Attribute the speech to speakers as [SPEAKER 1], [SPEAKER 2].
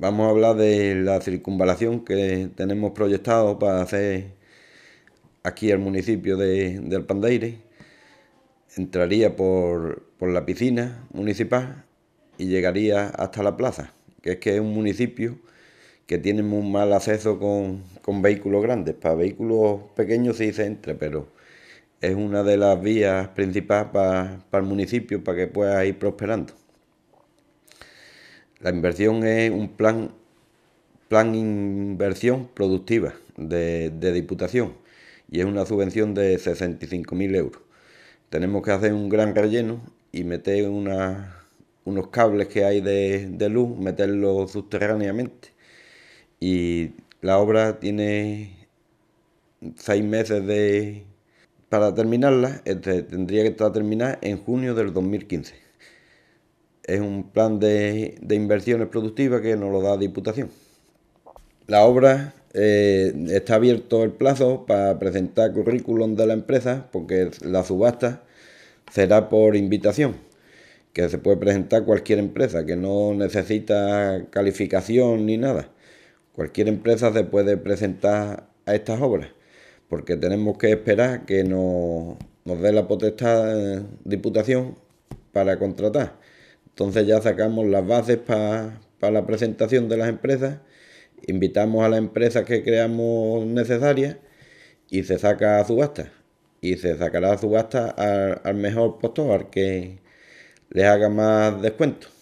[SPEAKER 1] Vamos a hablar de la circunvalación que tenemos proyectado para hacer aquí el municipio de, del Pandeire. Entraría por, la piscina municipal y llegaría hasta la plaza, que es que es un municipio que tiene muy mal acceso con, vehículos grandes. Para vehículos pequeños sí se entra, pero es una de las vías principales para, para el municipio para que pueda ir prosperando. La inversión es un plan, plan inversión productiva de, Diputación y es una subvención de 65.000 euros. Tenemos que hacer un gran relleno y meter unos cables que hay de, luz, meterlos subterráneamente. Y la obra tiene seis meses de, para terminarla, este, tendría que estar terminada en junio del 2015. Es un plan de, inversiones productivas que nos lo da Diputación. La obra eh, está abierto el plazo para presentar currículum de la empresa porque la subasta será por invitación, que se puede presentar cualquier empresa, que no necesita calificación ni nada. Cualquier empresa se puede presentar a estas obras, porque tenemos que esperar que nos, dé la potestad eh, diputación para contratar. Entonces ya sacamos las bases para la presentación de las empresas, invitamos a las empresas que creamos necesarias y se saca a subasta. Y se sacará a subasta al, mejor postor, que les haga más descuento.